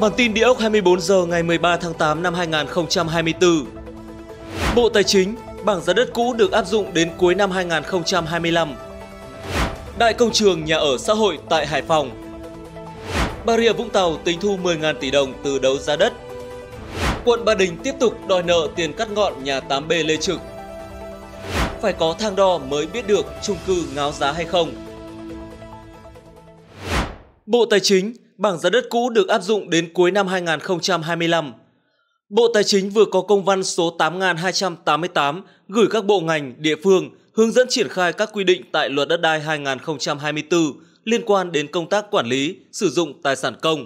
Bản tin địa ốc 24 giờ ngày 13 tháng 8 năm 2024. Bộ Tài chính, bảng giá đất cũ được áp dụng đến cuối năm 2025. Đại công trường nhà ở xã hội tại Hải Phòng. Bà Rịa Vũng Tàu tính thu 10.000 tỷ đồng từ đấu giá đất. Quận Ba Đình tiếp tục đòi nợ tiền cắt ngọn nhà 8B Lê Trực. Phải có thang đo mới biết được chung cư ngáo giá hay không. Bộ Tài chính bảng giá đất cũ được áp dụng đến cuối năm 2025. Bộ Tài chính vừa có công văn số 8288 gửi các bộ ngành, địa phương hướng dẫn triển khai các quy định tại luật đất đai 2024 liên quan đến công tác quản lý, sử dụng tài sản công.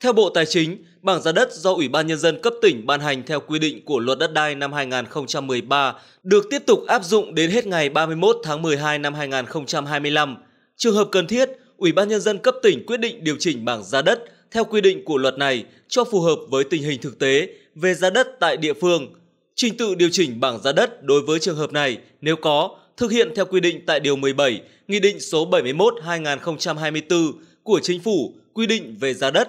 Theo Bộ Tài chính, bảng giá đất do Ủy ban Nhân dân cấp tỉnh ban hành theo quy định của luật đất đai năm 2013 được tiếp tục áp dụng đến hết ngày 31 tháng 12 năm 2025. Trường hợp cần thiết, Ủy ban nhân dân cấp tỉnh quyết định điều chỉnh bảng giá đất theo quy định của luật này cho phù hợp với tình hình thực tế về giá đất tại địa phương. Trình tự điều chỉnh bảng giá đất đối với trường hợp này nếu có thực hiện theo quy định tại điều 17 Nghị định số 71/2024 của Chính phủ quy định về giá đất.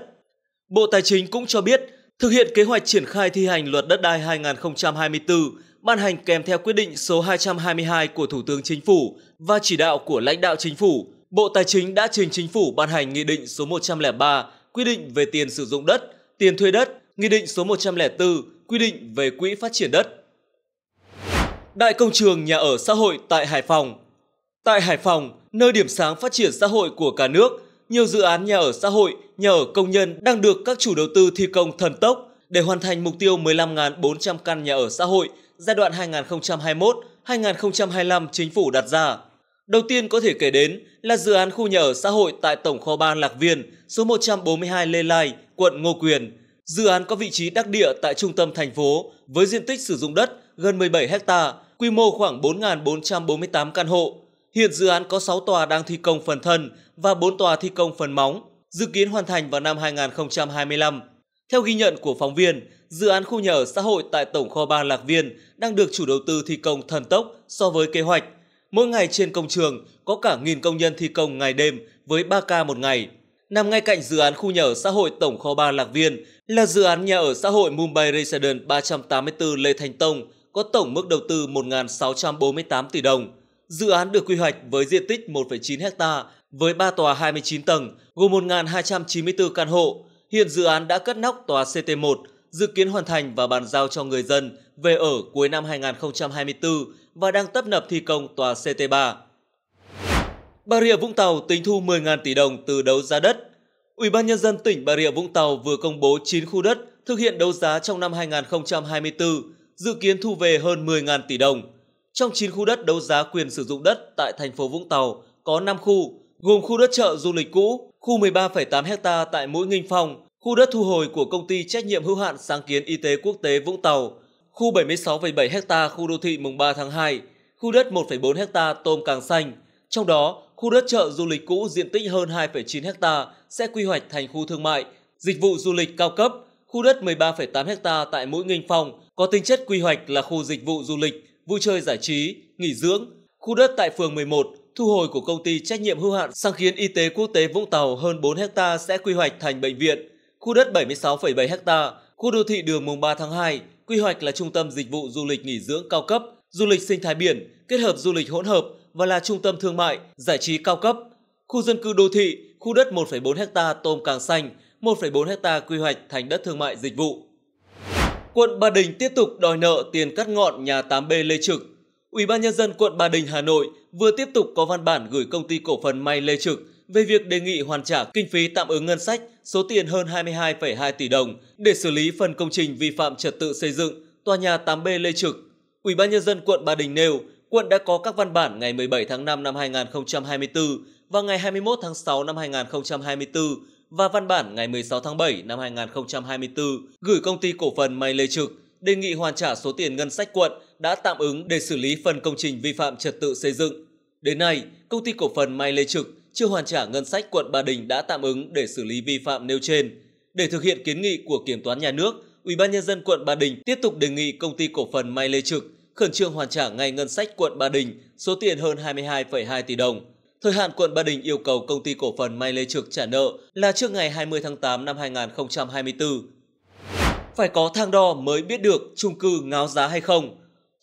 Bộ Tài chính cũng cho biết thực hiện kế hoạch triển khai thi hành luật đất đai 2024 ban hành kèm theo quyết định số 222 của Thủ tướng Chính phủ và chỉ đạo của lãnh đạo Chính phủ Bộ Tài chính đã trình chính phủ ban hành Nghị định số 103 quy định về tiền sử dụng đất, tiền thuê đất, Nghị định số 104 quy định về quỹ phát triển đất. Đại công trường nhà ở xã hội tại Hải Phòng Tại Hải Phòng, nơi điểm sáng phát triển xã hội của cả nước, nhiều dự án nhà ở xã hội, nhà ở công nhân đang được các chủ đầu tư thi công thần tốc để hoàn thành mục tiêu 15.400 căn nhà ở xã hội giai đoạn 2021-2025 chính phủ đặt ra. Đầu tiên có thể kể đến là dự án khu nhà ở xã hội tại Tổng kho 3 Lạc Viên, số 142 Lê Lai, quận Ngô Quyền. Dự án có vị trí đắc địa tại trung tâm thành phố với diện tích sử dụng đất gần 17 ha, quy mô khoảng 4.448 căn hộ. Hiện dự án có 6 tòa đang thi công phần thân và 4 tòa thi công phần móng, dự kiến hoàn thành vào năm 2025. Theo ghi nhận của phóng viên, dự án khu nhà ở xã hội tại Tổng kho 3 Lạc Viên đang được chủ đầu tư thi công thần tốc so với kế hoạch – mỗi ngày trên công trường có cả nghìn công nhân thi công ngày đêm với 3 ca một ngày. Nằm ngay cạnh dự án khu nhà ở xã hội Tổng Kho 3 Lạc Viên là dự án nhà ở xã hội Mumbai Residence 384 Lê Thành Tông có tổng mức đầu tư 1.648 tỷ đồng. Dự án được quy hoạch với diện tích 1,9 ha với 3 tòa 29 tầng gồm 1.294 căn hộ. Hiện dự án đã cất nóc tòa CT1 dự kiến hoàn thành và bàn giao cho người dân về ở cuối năm 2024 và đang tấp nập thi công tòa CT3. Bà Rịa Vũng Tàu tính thu 10.000 tỷ đồng từ đấu giá đất. Ủy ban nhân dân tỉnh Bà Rịa Vũng Tàu vừa công bố 9 khu đất thực hiện đấu giá trong năm 2024, dự kiến thu về hơn 10.000 tỷ đồng. Trong 9 khu đất đấu giá quyền sử dụng đất tại thành phố Vũng Tàu có 5 khu, gồm khu đất chợ du lịch cũ, khu 13,8 ha tại mũi Nghinh Phong, khu đất thu hồi của công ty trách nhiệm hữu hạn sáng kiến y tế quốc tế Vũng Tàu, khu 76,7 ha khu đô thị mùng 3 tháng 2, khu đất 1,4 ha tôm càng xanh. Trong đó, khu đất chợ du lịch cũ diện tích hơn 2,9 ha sẽ quy hoạch thành khu thương mại, dịch vụ du lịch cao cấp. Khu đất 13,8 ha tại mũi Nghinh Phong có tính chất quy hoạch là khu dịch vụ du lịch, vui chơi giải trí, nghỉ dưỡng. Khu đất tại phường 11 thu hồi của công ty trách nhiệm hữu hạn sáng kiến y tế quốc tế Vũng Tàu hơn 4 ha sẽ quy hoạch thành bệnh viện, khu đất 76,7 ha, khu đô thị đường mùng 3 tháng 2, quy hoạch là trung tâm dịch vụ du lịch nghỉ dưỡng cao cấp, du lịch sinh thái biển, kết hợp du lịch hỗn hợp và là trung tâm thương mại, giải trí cao cấp. Khu dân cư đô thị, khu đất 1,4 ha tôm càng xanh, 1,4 ha quy hoạch thành đất thương mại dịch vụ. Quận Ba Đình tiếp tục đòi nợ tiền cắt ngọn nhà 8B Lê Trực. Ủy ban nhân dân quận Ba Đình Hà Nội vừa tiếp tục có văn bản gửi công ty cổ phần May Lê Trực về việc đề nghị hoàn trả kinh phí tạm ứng ngân sách số tiền hơn 22,2 tỷ đồng để xử lý phần công trình vi phạm trật tự xây dựng tòa nhà 8B Lê Trực. Ủy ban nhân dân quận Ba Đình nêu, quận đã có các văn bản ngày 17 tháng 5 năm 2024 và ngày 21 tháng 6 năm 2024 và văn bản ngày 16 tháng 7 năm 2024 gửi công ty cổ phần May Lê Trực đề nghị hoàn trả số tiền ngân sách quận đã tạm ứng để xử lý phần công trình vi phạm trật tự xây dựng. Đến nay, công ty cổ phần May Lê Trực chưa hoàn trả ngân sách quận Ba Đình đã tạm ứng để xử lý vi phạm nêu trên. Để thực hiện kiến nghị của Kiểm toán Nhà nước, Ủy ban nhân dân quận Ba Đình tiếp tục đề nghị công ty cổ phần May Lê Trực khẩn trương hoàn trả ngay ngân sách quận Ba Đình số tiền hơn 22,2 tỷ đồng. Thời hạn quận Ba Đình yêu cầu công ty cổ phần May Lê Trực trả nợ là trước ngày 20 tháng 8 năm 2024. Phải có thang đo mới biết được chung cư ngáo giá hay không.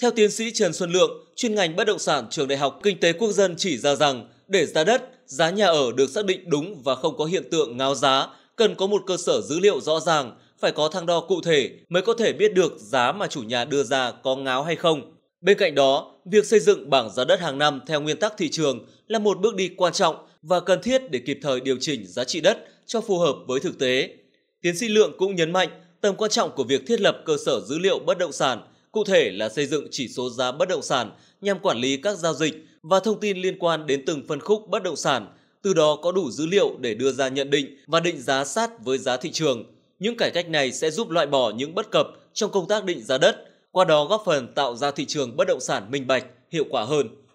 Theo tiến sĩ Trần Xuân Lượng, chuyên ngành bất động sản trường Đại học Kinh tế Quốc dân chỉ ra rằng để giá đất giá nhà ở được xác định đúng và không có hiện tượng ngáo giá, cần có một cơ sở dữ liệu rõ ràng, phải có thang đo cụ thể mới có thể biết được giá mà chủ nhà đưa ra có ngáo hay không. Bên cạnh đó, việc xây dựng bảng giá đất hàng năm theo nguyên tắc thị trường là một bước đi quan trọng và cần thiết để kịp thời điều chỉnh giá trị đất cho phù hợp với thực tế. Tiến sĩ Lượng cũng nhấn mạnh tầm quan trọng của việc thiết lập cơ sở dữ liệu bất động sản, cụ thể là xây dựng chỉ số giá bất động sản nhằm quản lý các giao dịch và thông tin liên quan đến từng phân khúc bất động sản, từ đó có đủ dữ liệu để đưa ra nhận định và định giá sát với giá thị trường. Những cải cách này sẽ giúp loại bỏ những bất cập trong công tác định giá đất, qua đó góp phần tạo ra thị trường bất động sản minh bạch, hiệu quả hơn.